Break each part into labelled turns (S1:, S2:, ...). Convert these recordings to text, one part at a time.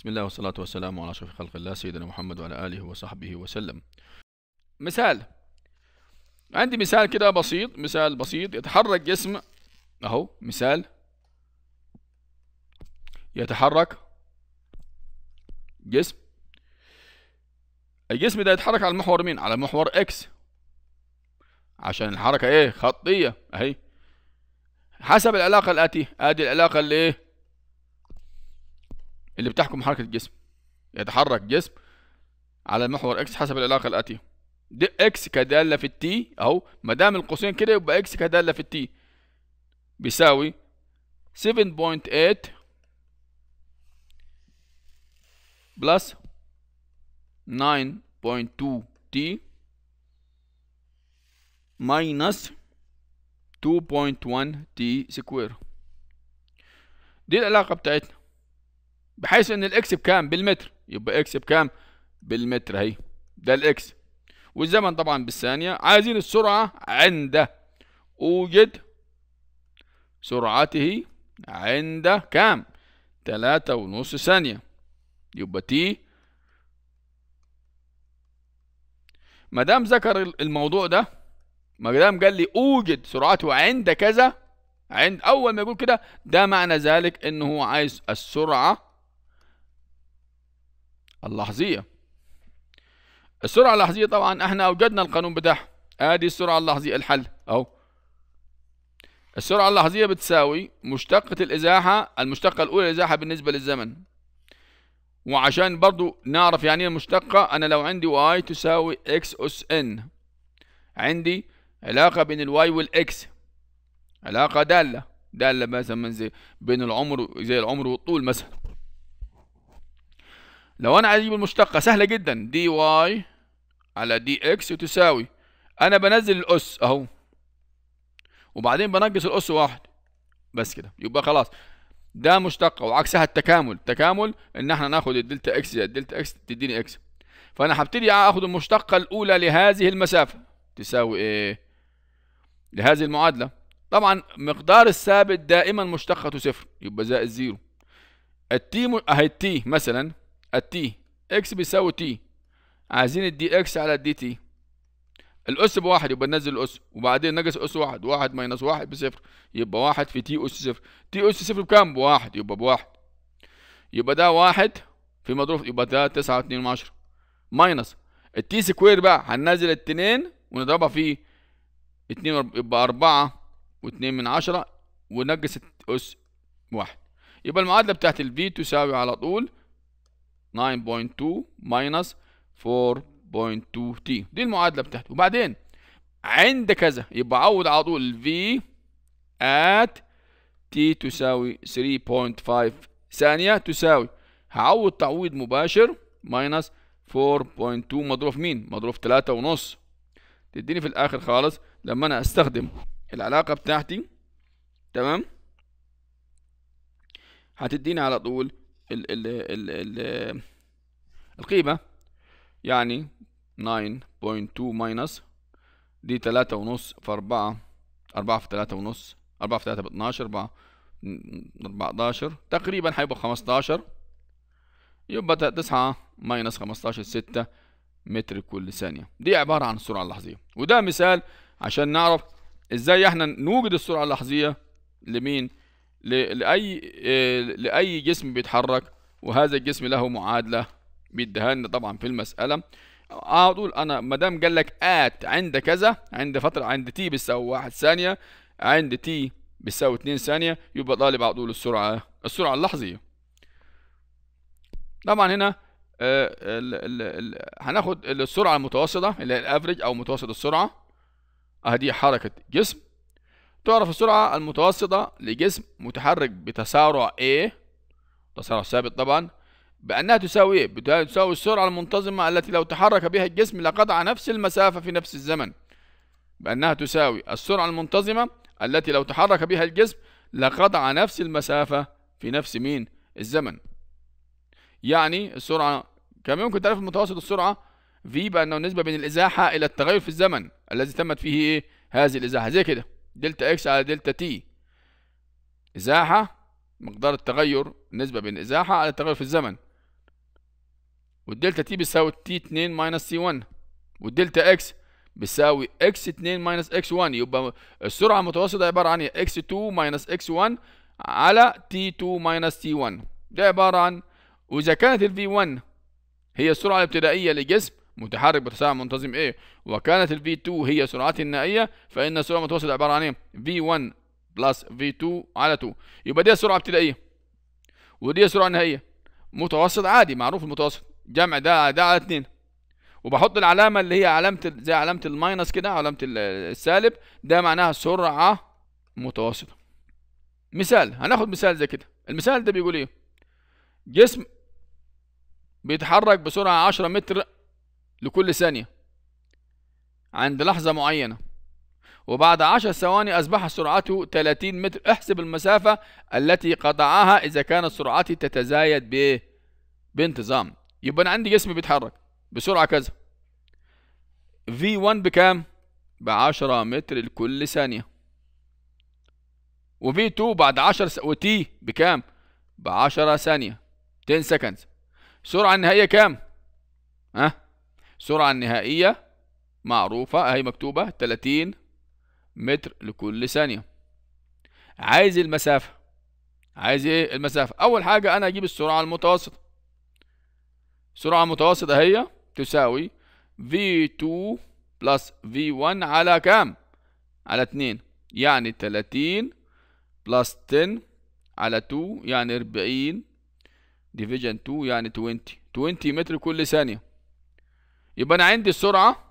S1: بسم الله والصلاة والسلام على أشرف خلق الله سيدنا محمد وعلى آله وصحبه وسلم مثال عندي مثال كده بسيط مثال بسيط يتحرك جسم أهو مثال يتحرك جسم الجسم ده يتحرك على محور مين على محور اكس عشان الحركة ايه خطية اهي حسب العلاقة الآتية ادي العلاقة اللي ايه اللي بتحكم حركة الجسم يتحرك جسم على المحور اكس حسب العلاقة الآتية دي اكس كدالة في التي اهو ما دام القوسين كده يبقى اكس كدالة في التي بيساوي 7.8 بلس 9.2 تي ماينس 2.1 تي سكوير دي العلاقة بتاعتنا بحيث ان الاكس بكام بالمتر يبقى اكس بكام بالمتر اهي ده الاكس والزمن طبعا بالثانيه عايزين السرعه عند اوجد سرعته عند كام تلاتة ونص ثانية يبقى تي ما دام ذكر الموضوع ده ما دام قال لي اوجد سرعته عند كذا عند اول ما يقول كده ده معنى ذلك انه هو عايز السرعه اللحظية السرعة اللحظية طبعا احنا اوجدنا القانون بتاعها ادي السرعة اللحظية الحل اهو السرعة اللحظية بتساوي مشتقة الازاحة المشتقة الاولى الازاحة بالنسبة للزمن وعشان برضو نعرف يعني ايه المشتقة انا لو عندي y تساوي x اس n عندي علاقة بين الواي والاكس علاقة دالة دالة مثلا من زي بين العمر زي العمر والطول مثلا لو انا عايز اجيب المشتقه سهله جدا دي واي على دي اكس تساوي انا بنزل الاس اهو وبعدين بنقص الاس واحد بس كده يبقى خلاص ده مشتقه وعكسها التكامل التكامل ان احنا ناخد الدلتا اكس زائد الدلتا اكس تديني اكس فانا هبتدي اخد المشتقه الاولى لهذه المسافه تساوي ايه لهذه المعادله طبعا مقدار الثابت دائما مشتقته صفر يبقى زائد زيرو التي اهي التي مثلا التي اكس بيساوي تي عايزين الدي اكس على الدي تي الاس بواحد يبقى ننزل الاس وبعدين ناقص اس واحد واحد ماينس واحد بصفر يبقى واحد في تي اس صفر تي اس صفر بكام بواحد يبقى بواحد يبقى ده واحد في مضروب يبقى ده تسعة واتنين من عشرة ماينس التي سكوير بقى هننزل التنين ونضربها في اتنين يبقى أربعة واتنين من عشرة ونقص أس واحد يبقى المعادلة بتاعت الفي تساوي على طول 9.2 minus 4.2 تي دي المعادله بتاعتي وبعدين عند كذا يبقى عوض على طول في ات تي تساوي 3.5 ثانيه تساوي هعوض تعويض مباشر minus 4.2 مضروب مين مضروب 3 ونص تديني في الاخر خالص لما انا استخدم العلاقه بتاعتي تمام هتديني على طول ال ال ال ال القيمة يعني 9.2 ماينس دي تلاتة ونص في أربعة أربعة في تلاتة ونص أربعة في تلاتة باتناشر أربعة 14 تقريبا هيبقى خمستاشر يبقى تسعة ماينس خمستاشر ستة متر كل ثانية دي عبارة عن السرعة اللحظية وده مثال عشان نعرف ازاي احنا نوجد السرعة اللحظية لمين لأي آه، لأي جسم بيتحرك وهذا الجسم له معادلة بيديها لنا طبعا في المسألة على طول أنا ما دام قال لك آت عند كذا عند فترة عند تي بتساوي واحد ثانية عند تي بتساوي اتنين ثانية يبقى طالب على طول السرعة السرعة اللحظية طبعا هنا آه، هناخد السرعة المتوسطة اللي هي الافريج أو متوسط السرعة أهدي حركة جسم تعرف السرعة المتوسطة لجسم متحرك بتسارع A تسارع ثابت طبعا بأنها تساوي إيه؟ تساوي السرعة المنتظمة التي لو تحرك بها الجسم لقطع نفس المسافة في نفس الزمن بأنها تساوي السرعة المنتظمة التي لو تحرك بها الجسم لقطع نفس المسافة في نفس مين الزمن يعني السرعة كما يمكن تعرف متوسط السرعة V بأنه النسبة بين الإزاحة إلى التغير في الزمن الذي تمت فيه إيه؟ هذه الإزاحة زي كده دلتا اكس على دلتا تي ازاحه مقدار التغير النسبه بين الازاحه على التغير في الزمن والدلتا تي بتساوي تي 2 ماينس تي 1 والدلتا اكس بتساوي اكس 2 ماينس اكس 1 يبقى السرعه المتوسطه عباره عن اكس 2 ماينس اكس 1 على تي 2 ماينس تي 1 ده عباره عن واذا كانت الفي 1 هي السرعه الابتدائيه لجسم متحرك بتسارع منتظم A وكانت ال V2 هي سرعته النهائية فإن السرعة المتوسطة عبارة عن إيه؟ V1 بلس V2 على 2 يبقى دي السرعة ابتدائية ودي السرعة النهائية متوسط عادي معروف المتوسط جمع ده على ده على 2 وبحط العلامة اللي هي علامة زي علامة الماينس كده علامة السالب ده معناها سرعة متوسطة مثال هناخد مثال زي كده المثال ده بيقول ايه جسم بيتحرك بسرعة 10 متر لكل ثانية عند لحظة معينة وبعد عشر ثواني أصبح سرعته 30 متر احسب المسافة التي قطعها إذا كانت سرعتي تتزايد ب بانتظام يبقى أنا عندي جسم بيتحرك بسرعة كذا V1 بكام؟ ب 10 متر لكل ثانية و V2 بعد 10 س... و T بكام؟ ب 10 ثانية 10 seconds السرعة النهائية كام؟ ها؟ أه؟ السرعة النهائية معروفة اهي مكتوبة 30 متر لكل ثانية عايز المسافة عايز ايه المسافة اول حاجة انا اجيب السرعة المتوسطة سرعة متوسطة هي تساوي V2 بلس V1 على كام على 2 يعني 30 بلس 10 على 2 يعني 40 ديفيجن 2 يعني 20 20 متر كل ثانية يبقى أنا عندي السرعة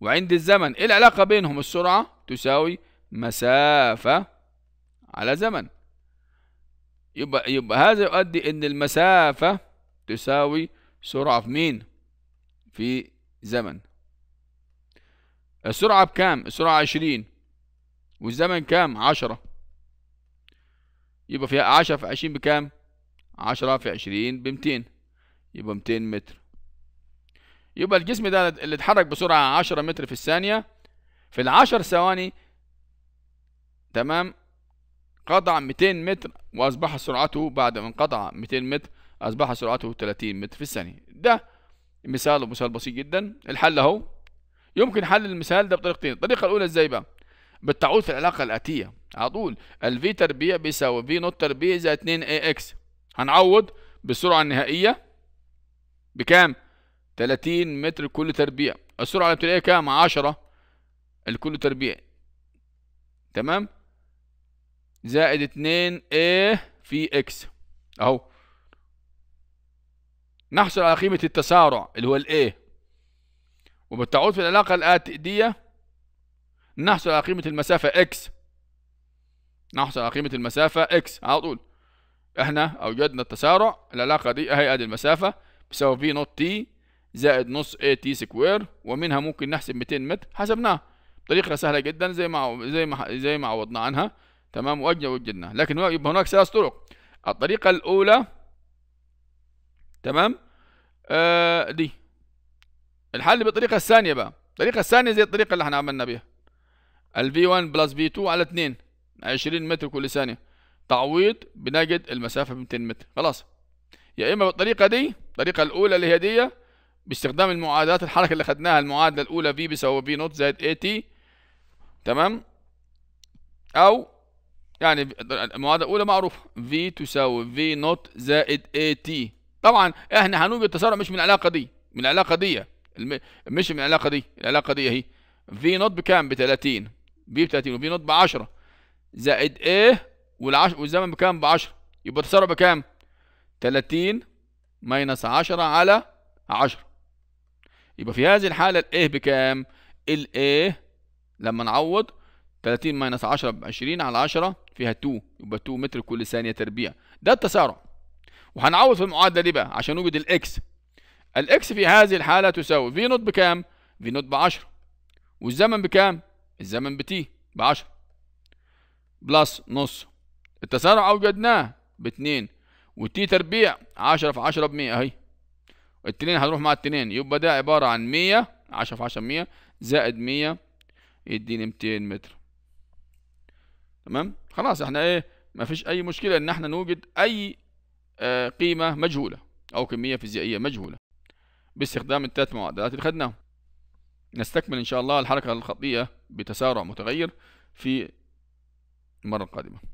S1: وعندي الزمن إيه العلاقة بينهم السرعة تساوي مسافة على زمن يبقى يبقى هذا يؤدي إن المسافة تساوي سرعة في مين؟ في زمن السرعة بكام؟ السرعة عشرين والزمن كام؟ عشرة يبقى فيها عشرة في عشرين بكام؟ عشرة في عشرين بمتين يبقى متين متر يبقى الجسم ده اللي اتحرك بسرعة عشرة متر في الثانية في العشر ثواني تمام قطع 200 متر وأصبح سرعته بعد ما انقطع 200 متر أصبح سرعته 30 متر في الثانية ده مثال مثال بسيط جدا الحل أهو يمكن حل المثال ده بطريقتين الطريقة الأولى إزاي بقى بالتعود في العلاقة الآتية على طول V تربيع بيساوي في نوت تربيع زائد 2 اي اكس هنعوض بالسرعة النهائية بكام؟ 30 متر كل تربيع السرعة الابتدائية كام 10 الكل تربيع تمام زائد 2 a في X اهو نحصل على قيمة التسارع اللي هو الـ A وبتعود في العلاقة الآتية نحصل على قيمة المسافة X نحصل على قيمة المسافة X على طول احنا أوجدنا التسارع العلاقة دي أهي أدي المسافة بيساوي V نوت T زائد نص اي تي سكوير ومنها ممكن نحسب 200 متر حسبناها طريقة سهله جدا زي ما زي ما زي ما عوضنا عنها تمام وجدناها لكن يبقى هناك ثلاث طرق الطريقه الاولى تمام آه دي الحل بالطريقه الثانيه بقى الطريقه الثانيه زي الطريقه اللي احنا عملنا بيها ال V1 بلس V2 على 2 20 متر كل ثانيه تعويض بنجد المسافه ب 200 متر خلاص يا اما بالطريقه دي الطريقه الاولى اللي هي دي باستخدام المعادلات الحركه اللي خدناها المعادله الاولى في بيساوي في نوت زائد اي تي تمام او يعني المعادله الاولى معروفه في تساوي في نوت زائد اي تي طبعا احنا هنوجد تسارع مش من العلاقه دي من العلاقه دي مش من العلاقه دي العلاقه دي اهي في نوت بكام ب 30 في ب 30 وفي نوت ب 10 زائد اي والعش... والزمن بكام ب 10 يبقى التسارع بكام 30 ماينس 10 على 10 يبقى في هذه الحالة الـ A بكام؟ الـ A لما نعوض 30 ماينس 10 ب 20 على 10 فيها 2 يبقى 2 متر كل ثانية تربيع ده التسارع وهنعوض في المعادلة دي بقى عشان نوجد الـ X الـ X في هذه الحالة تساوي V نوت بكام؟ V نوت ب 10 والزمن بكام؟ الزمن بـ T ب 10 بلس نص التسارع أوجدناه ب 2 والتي تربيع 10 في 10 ب 100 أهي التنين هنروح مع التنين يبقى ده عبارة عن مية عشرة في عشرة مية زائد مية يديني ميتين متر تمام خلاص احنا ايه مفيش اي مشكلة ان احنا نوجد اي آه قيمة مجهولة او كمية فيزيائية مجهولة باستخدام الثلاث معادلات اللي خدناها نستكمل ان شاء الله الحركة الخطية بتسارع متغير في المرة القادمة